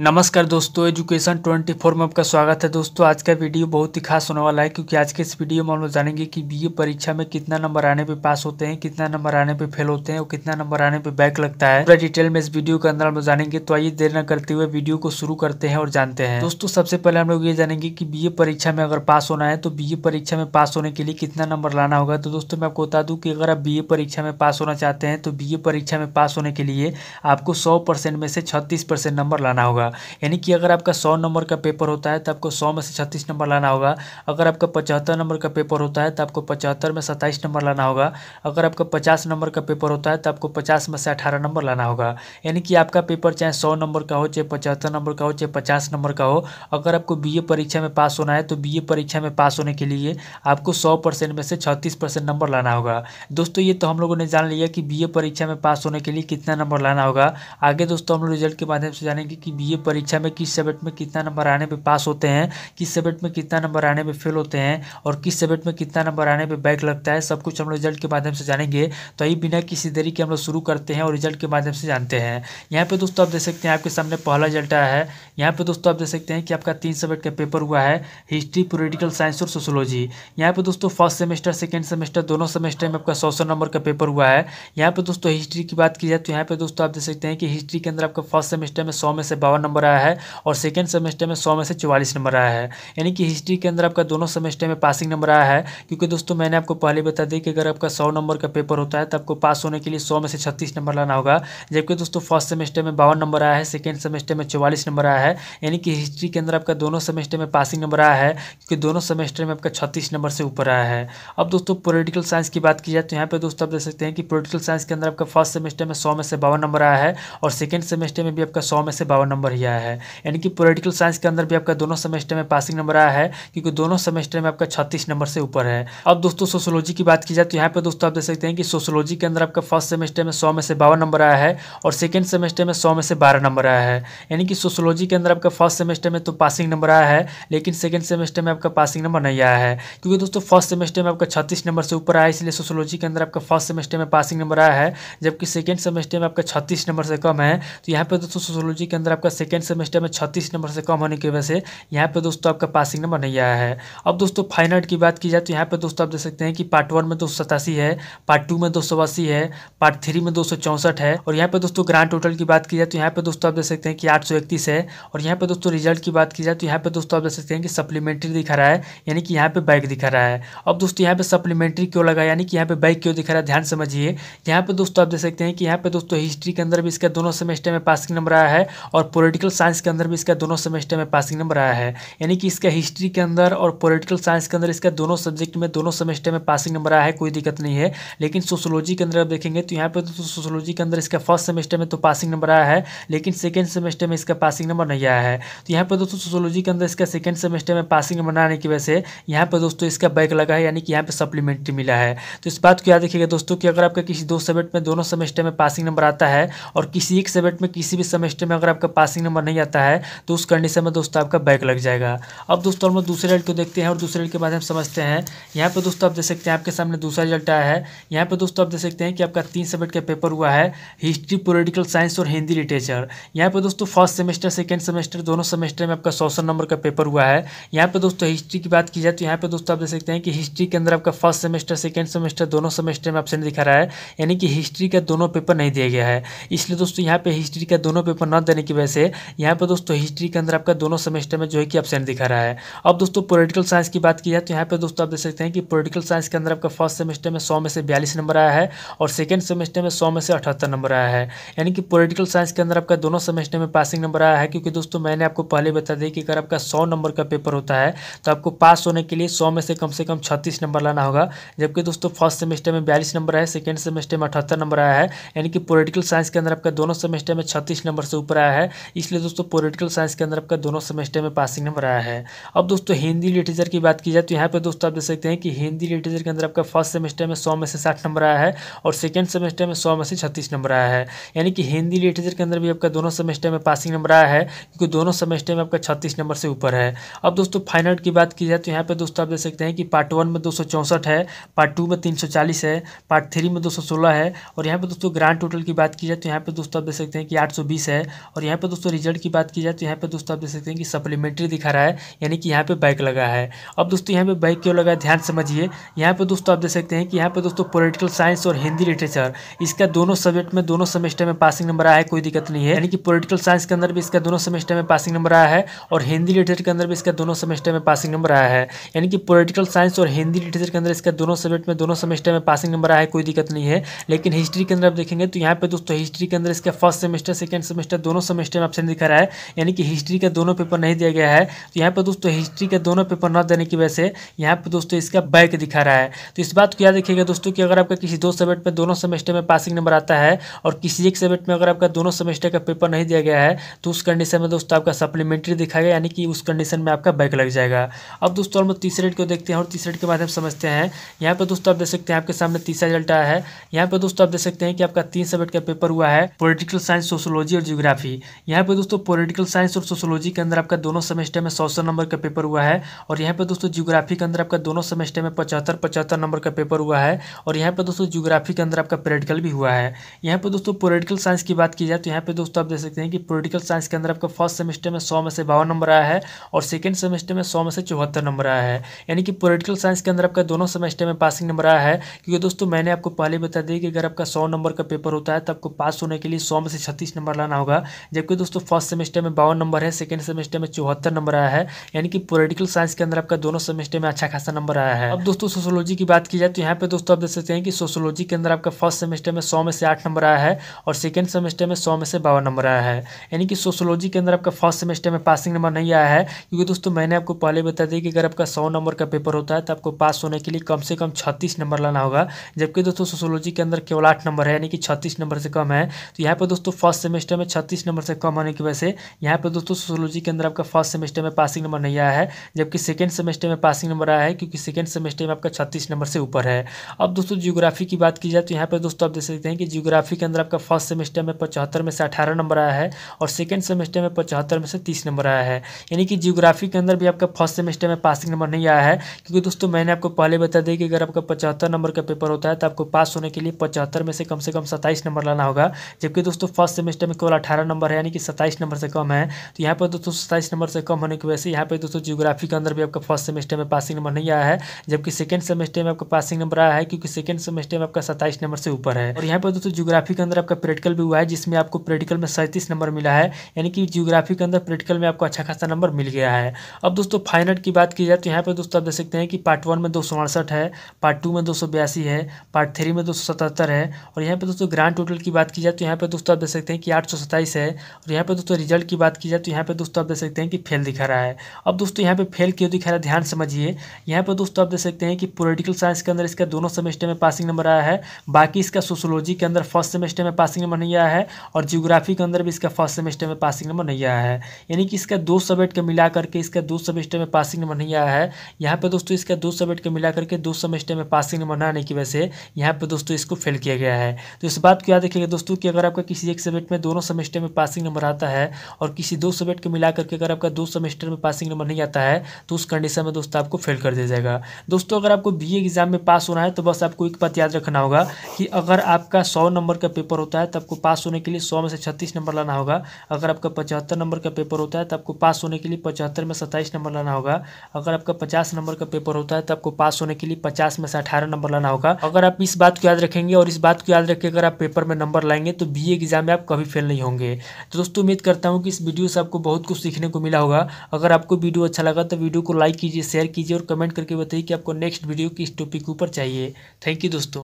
नमस्कार दोस्तों एजुकेशन 24 में आपका स्वागत है दोस्तों आज का वीडियो बहुत ही खास होने वाला है क्योंकि आज के इस वीडियो में हम लोग जानेंगे कि बीए परीक्षा में कितना नंबर आने पे पास होते हैं कितना नंबर आने पे फेल होते हैं और कितना नंबर आने पे बैक लगता है पूरा डिटेल में इस वीडियो के अंदर हम लोग जानेंगे तो आइए देर न करते हुए वीडियो को शुरू करते हैं और जानते हैं दोस्तों सबसे पहले हम लोग ये जानेंगे की बी परीक्षा में अगर पास होना है तो बी परीक्षा में पास होने के लिए कितना नंबर लाना होगा तो दोस्तों मैं आपको बता दूँ की अगर आप बी परीक्षा में पास होना चाहते हैं तो बी परीक्षा में पास होने के लिए आपको सौ में से छत्तीस नंबर लाना होगा होगा यानी कि अगर आपका सौ नंबर का पेपर होता है तो आपको सौ में से छत्तीस नंबर लाना होगा अगर आपका पचहत्तर नंबर का पेपर होता है तो आपको पचहत्तर में सत्ताईस नंबर लाना होगा अगर आपका पचास नंबर का पेपर होता है तो आपको पचास में से अठारह नंबर लाना होगा यानी कि आपका पेपर चाहे सौ नंबर का हो चाहे पचहत्तर नंबर का हो चाहे पचास नंबर का हो अगर आपको बीए परीक्षा में पास होना है तो बीए परीक्षा में पास होने के लिए आपको सौ परसेंट में से छत्तीस परसेंट नंबर लाना होगा दोस्तों ये तो हम लोगों ने जान लिया कि बी परीक्षा में पास होने के लिए कितना नंबर लाना होगा आगे दोस्तों हम लोग रिजल्ट के माध्यम से जानेंगे कि बी परीक्षा में किस सब्जेक्ट में कितना नंबर आने पे पास होते हैं किस सब्जेक्ट में कितना नंबर आने पे फेल होते हैं और किस सब्जेक्ट में कितना नंबर आने पे बैक लगता है सब कुछ हम लोग रिजल्ट के माध्यम से जानेंगे तो यही बिना किसी देरी के हम लोग शुरू करते हैं और रिजल्ट के माध्यम से जानते हैं यहाँ पर दोस्तों आप देख सकते हैं आपके सामने पहला रिजल्ट आया है यहाँ पर दोस्तों आप देख सकते हैं कि आपका तीन सब्जेक्ट का पेपर हुआ है हिस्ट्री पोलिटिकल साइंस और सोशोलॉजी यहाँ पर दोस्तों फर्स्ट सेमेस्टर सेकेंड सेमेस्टर दोनों सेमेस्टर में आपका सौ सौ नंबर का पेपर हुआ है यहाँ पर दोस्तों हिस्ट्री की बात की जाए तो यहाँ पर दोस्तों आप देख सकते हैं कि हिस्ट्री के अंदर आपका फर्स्ट सेमेस्टर में सौ में से बावन नंबर आया है और सेकेंड सेमेस्टर में सौ में से चवालीस नंबर आया है यानी कि हिस्ट्री के अंदर आपका दोनों सेमेस्टर में पासिंग नंबर आया है क्योंकि दोस्तों मैंने आपको पहले बता दी कि अगर आपका सौ नंबर का पेपर होता है तो आपको पास होने के लिए सौ में से छत्तीस नंबर लाना होगा जबकि दोस्तों फर्स्ट सेमेस्टर में बावन नंबर आया है सेकेंड सेमेस्टर में चौवालीस नंबर आया है यानी कि हिस्ट्री के अंदर आपका दोनों सेमेस्टर में पासिंग नंबर आया है क्योंकि दोनों सेमेस्टर में आपका छत्तीस नंबर से ऊपर आया है अब दोस्तों पोलिटिकल साइंस की बात की जाए तो यहाँ पर दोस्तों आप देख सकते हैं कि पोलिटिकल साइंस के अंदर आपका फर्स्ट सेमेस्टर में सौ में से बावन नंबर आया है और सेकेंड सेमेस्टर में भी आपका सौ में से बावन नंबर नंबर ही आया है यानी कि पोलिटिकल साइंस के अंदर भी आपका दोनों सेमेस्टर में पासिंग नंबर आया है क्योंकि दोनों सेमेस्टर में आपका छत्तीस नंबर से ऊपर है अब दोस्तों सोशोलॉजी की बात की जाए तो यहाँ पर दोस्तों आप देख सकते हैं कि सोशोलॉजी के अंदर आपका फर्स्ट सेमेस्टर में सौ में से बावन नंबर आया है और सेकेंड सेमेस्टर में सौ में से बारह नंबर आया है यानी कि सोशोलॉजी के अंदर आपका फर्स्ट सेमेस्टर में तो पासिंग नंबर आया है लेकिन सेकेंड सेमेस्टर में आपका पासिंग नंबर नहीं आया है क्योंकि दोस्तों फर्स्ट सेमेस्टर में आपका छत्तीस नंबर से ऊपर आया इसलिए सोशोलॉजी के अंदर आपका फर्स्ट सेमेस्टर में पासिंग नंबर आया है जबकि सेकेंड सेमेस्टर में आपका छत्तीस नंबर से कम है तो यहाँ पर दोस्तों सोशोलॉजी के अंदर आपका सेकेंड सेमेस्टर में छत्तीस नंबर से कम होने की वजह से यहाँ पर दोस्तों आपका पासिंग नंबर नहीं आया है अब दोस्तों फाइनल की बात की जाए तो यहाँ पर दोस्तों आप देख सकते हैं कि पार्ट वन में दो है पार्ट टू में दो है पार्ट थ्री में दो है और यहाँ पर दोस्तों ग्रांड टोटल की बात की जाए तो यहाँ पर दोस्तों आप देख सकते हैं कि आठ है और यहाँ पर दोस्तों रिजल्ट की बात की जाए तो यहाँ पर दोस्तों आप देख सकते हैं कि सप्लीमेंट्री दिखा रहा है यानी कि यहाँ पे बाइक दिखा रहा है अब दोस्तों यहाँ पे सप्लीमेंट्री क्यों लगा यानी कि यहाँ पे बाइक क्यों दिखा रहा है ध्यान समझिए यहाँ पे दोस्तों आप देख सकते हैं कि यहाँ पे दोस्तों हिस्ट्री के अंदर भी इसका दोनों सेमेस्टर में पासिंग नंबर आया है और पूरे पॉलिटिकल साइंस के अंदर भी इसका दोनों सेमेस्टर में पासिंग नंबर आया है यानी कि इसका हिस्ट्री के अंदर और पॉलिटिकल साइंस के अंदर इसका दोनों सब्जेक्ट में दोनों सेमेस्टर में पासिंग नंबर आया है कोई दिक्कत नहीं है लेकिन सोशोलॉजी के अंदर आप देखेंगे तो यहाँ पर तो सोशोलॉजी के अंदर इसका फर्स्ट सेमेस्टर में तो पासिंग नंबर आया है लेकिन सेकेंड सेमेस्टर में इसका पासिंग नंबर नहीं आया है तो यहाँ पर दोस्तों सोशोलॉजी के अंदर इसका सेकेंड सेमेस्टर में पासिंग नंबर आने की वजह से यहाँ पर दोस्तों इसका बैक लगा है यानी कि यहाँ पर सप्लीमेंट्री मिला है तो इस बात को याद रखिएगा दोस्तों कि अगर आपका किसी दो सब्जेक्ट में दोनों सेमेस्टर में पासिंग नंबर आता है और किसी एक सब्जेक्ट में किसी भी सेमेस्टर में अगर आपका पासिंग पासिंग नंबर नहीं आता है तो उस कंडीशन में दोस्तों आपका बैक लग जाएगा अब दोस्तों हम दूसरे रिजल्ट को देखते हैं और दूसरे रिजल्ट के बाद हम समझते हैं यहाँ पर दोस्तों आप देख सकते हैं आपके सामने दूसरा रिजल्ट आया है यहाँ पर दोस्तों आप देख सकते हैं कि आपका तीन सब्जेक्ट का पेपर हुआ है हिस्ट्री पोलिटिकल साइंस और हिंदी लिटरेचर यहाँ पर दोस्तों फर्स्ट सेमेस्टर सेकेंड सेमेस्टर दोनों सेमेस्टर में आपका सौ सौ नंबर का पेपर हुआ है यहाँ पर दोस्तों हिस्ट्री की बात की जाए तो यहाँ पर दोस्तों आप देख सकते हैं कि हिस्ट्री के अंदर आपका फर्स्ट सेमेस्टर सेकेंड सेमेस्टर दोनों सेमेस्टर में ऑप्शन दिखा रहा है यानी कि हिस्ट्री का दोनों पेपर नहीं दिया गया है इसलिए दोस्तों यहाँ पे हिस्ट्री का दोनों पेपर न देने की वजह से यहाँ पर दोस्तों हिस्ट्री के अंदर आपका दोनों सेमेस्टर में जो है कि अपसेंट दिखा रहा है अब दोस्तों पोलिटिकल साइंस की बात की जाए तो यहाँ पर दोस्तों आप देख सकते हैं कि पोलिटिकल साइंस के अंदर आपका फर्स्ट सेमेस्टर में सौ में से बयालीस नंबर आया है और सेकेंड सेमेस्टर में सौ में से अठहत्तर नंबर आया है यानी कि पोलिटिकल साइंस के अंदर आपका दोनों सेमेस्टर में पासिंग नंबर आया है क्योंकि दोस्तों मैंने आपको पहले बता दिया कि अगर आपका सौ नंबर का पेपर होता है तो आपको पास होने के लिए सौ में से कम से कम छत्तीस नंबर लाना होगा जबकि दोस्तों फर्स्ट सेमेस्टर में बयालीस नंबर है सेकेंड सेमेस्टर में अठहत्तर नंबर आया है यानी कि पोलिटिकल साइंस के अंदर आपका दोनों सेमेस्टर में छत्तीस नंबर से ऊपर आया है इसलिए दोस्तों पॉलिटिकल साइंस के अंदर आपका दोनों सेमेस्टर में पासिंग नंबर आया है अब दोस्तों हिंदी लिटरेचर की बात की जाए तो यहाँ पर दोस्तों आप देख सकते हैं कि हिंदी लिटरेचर के अंदर आपका फर्स्ट सेमेस्टर में सौ में से साठ नंबर आया है और सेकेंड सेमेस्टर में सौ में से छत्तीस नंबर आया है यानी कि हिंदी लिटरेचर के अंदर भी आपका दोनों सेमेस्टर में पासिंग नंबर आया है क्योंकि दोनों सेमेस्टर में आपका छत्तीस नंबर से ऊपर है अब दोस्तों फाइनल की बात की जाए तो यहाँ पर दोस्तों आप देख सकते हैं कि पार्ट वन में दो है पार्ट टू में तीन है पार्ट थ्री में दो है और यहाँ पर दोस्तों ग्रांड टोटल की बात की जाए तो यहाँ पर दोस्तों आप देख सकते हैं कि आठ है और यहाँ पर दोस्तों दोस्तों रिजल्ट की बात की जाए तो यहाँ पे दोस्तों आप देख सकते हैं कि सप्लीमेंट्री दिखा रहा है यानी कि यहाँ पे बाइक लगा है अब दोस्तों यहाँ पे बाइक क्यों लगा है ध्यान समझिए यहाँ पे दोस्तों आप देख सकते हैं कि यहाँ पे दोस्तों पोलिटिकल साइंस और हिंदी लिटरेचर इसका दोनों सब्जेक्ट में दोनों सेमेस्टर में पासिंग नंबर आया है कोई दिक्कत नहीं है यानी कि पोलिटिकल साइंस के अंदर भी इसका दोनों सेमेस्टर में पासिंग नंबर आया है और हिंदी लिटरेचर के अंदर भी इसका दोनों सेमेस्टर में पासिंग नंबर आया है यानी कि पोलिटिकल साइंस और हिंदी लिटरेचर के अंदर इसका दोनों सब्जेक्ट में दोनों सेमेस्टर में पासिंग नंबर आया है कोई दिक्कत नहीं है लेकिन हिस्ट्री के अंदर आप देखेंगे तो यहाँ पे दोस्तों हिस्ट्री के अंदर इसका फर्स्ट सेमेस्टर सेकेंड सेमेस्टर दोनों सेमेस्टर ऑप्शन दिखा रहा है यानी कि हिस्ट्री का दोनों पेपर नहीं दिया गया है तो यहाँ पर दोस्तों हिस्ट्री का दोनों पेपर न देने की वजह से यहाँ पर दोस्तों इसका बैक दिखा रहा है तो इस बात को याद रखिएगा दोस्तों कि अगर आपका किसी दो सब्जेक्ट में दोनों सेमेस्टर में पासिंग नंबर आता है और किसी एक सब्जेक्ट में अगर आपका दोनों सेमेस्टर का पेपर नहीं दिया गया है तो उस कंडीशन में दोस्तों आपका सप्लीमेंट्री दिखाएगा यानी कि उस कंडीशन में आपका बैक लग जाएगा अब दोस्तों हम तीसरे रेट को देखते हैं और तीसरे रेट के माध्यम समझते हैं यहाँ पर दोस्तों आप देख सकते हैं आपके सामने तीसरा रिजल्ट आया है यहाँ पर दोस्तों आप देख सकते हैं कि आपका तीन सब्जेक्ट का पेपर हुआ है पोलिटिकल साइंस सोशोलॉजी और जियोग्राफी यहाँ यहाँ पे दोस्तों पॉलिटिकल साइंस और सोशोलॉजी के अंदर आपका दोनों सेमेस्टर में सौ सौ नंबर का पेपर हुआ है और यहाँ पे दोस्तों जियोग्राफी के अंदर आपका दोनों सेमेस्टर में पचहत्तर पचहत्तर नंबर का पेपर हुआ है और यहाँ पे दोस्तों जियोग्राफी के अंदर आपका प्रैक्टिकल भी हुआ है यहाँ पे दोस्तों पोलिटिकल साइंस की बात की जाए तो यहाँ पे दोस्तों आप देख सकते हैं कि पोलिटिकल साइंस के अंदर आपका फर्स्ट सेमेस्टर में सौ में से बावन नंबर आया है और सेकेंड सेमेस्टर में सौ में से चौहत्तर नंबर आया है यानी कि पोलिटिकल साइंस के अंदर आपका दोनों सेमेस्टर में पासिंग नंबर आया है क्योंकि दोस्तों मैंने आपको पहले बता दिया कि अगर आपका सौ नंबर का पेपर होता है तो आपको पास होने के लिए सौ में से छत्तीस नंबर लाना होगा जबकि दोस्तों दोस्तों फर्स्ट सेमेस्टर में बावन नंबर है सेकेंड सेमेस्टर में चौहत्तर नंबर आया है यानी कि पोलिटिकल साइंस के अंदर आपका दोनों सेमेस्टर में अच्छा खासा नंबर आया है अब दोस्तों सोशोलॉजी की बात की जाए तो यहाँ पे दोस्तों आप देख सकते हैं कि सोशोलॉजी के अंदर आपका फर्स्ट सेमेस्टर में सौ में से आठ नंबर आया है और सेकेंड सेमेस्टर में सौ में से बावन नंबर आया है यानी कि सोशोलॉजी के अंदर आपका फर्स्ट सेमेस्टर में पासिंग नंबर नहीं आया है क्योंकि दोस्तों मैंने आपको पहले बता दिया कि अगर आपका सौ नंबर का पेपर होता है तो आपको पास होने के लिए कम से कम छत्तीस नंबर लाना होगा जबकि दोस्तों सोशोलॉजी के अंदर केवल आठ नंबर है यानी कि छत्तीस नंबर से कम है तो यहाँ पर दोस्तों फर्स्ट सेमेस्टर में छत्तीस नंबर से कम होने की वजह से यहाँ पर दोस्तों सोशोलॉजी के अंदर आपका फर्स्ट सेमेस्टर में पासिंग नंबर नहीं आया है जबकि सेकेंड सेमेस्टर में पासिंग नंबर आया है क्योंकि सेकेंड सेमेस्टर में आपका छत्तीस नंबर से ऊपर है अब दोस्तों जियोग्राफी की बात की जाए तो यहाँ पर दोस्तों आप देख सकते हैं कि जियोग्राफी के अंदर आपका फर्स्ट सेमेस्टर में पचहत्तर में से अठारह नंबर आया है और सेकेंड सेमेस्टर में पचहत्तर में से तीस नंबर आया है यानी कि जियोग्राफी के अंदर भी आपका फर्स्ट सेमेस्टर में पासिंग नंबर नहीं आया है क्योंकि दोस्तों मैंने आपको पहले बता दिया कि अगर आपका पचहत्तर नंबर का पेपर होता है तो आपको पास होने के लिए पचहत्तर में से कम से कम सत्ताईस नंबर लाना होगा जबकि दोस्तों फर्स्ट सेमेस्टर में केवल अठारह नंबर है यानी कि सत्ताईस नंबर से कम है तो यहाँ पर दोस्तों सत्ताईस नंबर से कम होने की वजह से यहाँ पर दोस्तों जियोग्राफी के अंदर भी आपका फर्स्ट सेमेस्टर में पासिंग नंबर नहीं आया है जबकि सेकंड सेमेस्टर में आपका पासिंग नंबर आया है क्योंकि सेकंड सेमेस्टर में आपका सत्ताईस नंबर से ऊपर है और यहाँ पर दोस्तों जियोग्राफी के अंदर आपका प्रैक्टिकल भी हुआ है जिसमें आपको प्रैक्टिकल में सैंतीस नंबर मिला है यानी कि जियोग्राफी के अंदर प्रैक्टिकल में आपको अच्छा खासा नंबर मिल गया है अब दोस्तों फाइनल की बात की जाए तो यहाँ पर दोस्तों आप देख सकते हैं कि पार्ट वन में दो है पार्ट टू में दो है पार्ट थ्री में दो है और यहाँ पर दोस्तों ग्रांड टोटल की बात की जाए तो यहाँ पर दोस्तों आप देख सकते हैं कि आठ है और यहाँ पे दोस्तों रिजल्ट की बात की जाए तो यहाँ पे दोस्तों आप देख सकते हैं कि फेल दिखा रहा है अब दोस्तों यहाँ पे फेल क्यों दिखा रहा है ध्यान समझिए यहाँ पे दोस्तों आप देख सकते हैं कि पोलिटिकल साइंस के अंदर इसका दोनों सेमेस्टर में पासिंग नंबर आया है बाकी इसका सोशोलॉजी के अंदर फर्स्ट सेमेस्टर में पासिंग नंबर नहीं आया है और जियोग्राफी के अंदर भी इसका फर्स्ट सेमेस्टर में पासिंग नंबर नहीं आया है यानी कि इसका दो सब्जेक्ट का मिला करके इसका दो सेमेस्टर में पासिंग नंबर नहीं आया है यहाँ पे दोस्तों इसका दो सब्जेक्ट का मिला करके दो सेमेस्टर में पासिंग नंबर ना आने की वजह से यहाँ पे दोस्तों इसको फेल किया गया है तो इस बात को याद रखिएगा दोस्तों कि अगर आपका किसी एक सब्जेक्ट में दोनों सेमेस्टर में पासिंग नंबर आता है और किसी दो सब्जेक्ट को मिला करके अगर आपका दो सेमेस्टर में पासिंग नंबर नहीं आता है तो उस कंडीशन में दोस्तों आपको फेल कर दिया जाएगा दोस्तों अगर आपको बी एग्ज़ाम में पास होना है तो बस आपको एक बात याद रखना होगा कि अगर आपका सौ नंबर का पेपर होता है तो आपको पास होने के लिए सौ में से छत्तीस नंबर लाना होगा अगर आपका पचहत्तर नंबर का पेपर होता है तो आपको पास होने के लिए पचहत्तर में सत्ताईस नंबर लाना होगा अगर आपका पचास नंबर का पेपर होता है तो आपको पास होने के लिए पचास में से अठारह नंबर लाना होगा अगर आप इस बात को याद रखेंगे और इस बात को याद रखें अगर आप पेपर में नंबर लाएंगे तो बी एग्ज़ाम में आप कभी फेल नहीं होंगे तो दोस्तों दोस्तों उम्मीद करता हूँ कि इस वीडियो से आपको बहुत कुछ सीखने को मिला होगा अगर आपको वीडियो अच्छा लगा तो वीडियो को लाइक कीजिए शेयर कीजिए और कमेंट करके बताइए कि आपको नेक्स्ट वीडियो किस टॉपिक ऊपर चाहिए थैंक यू दोस्तों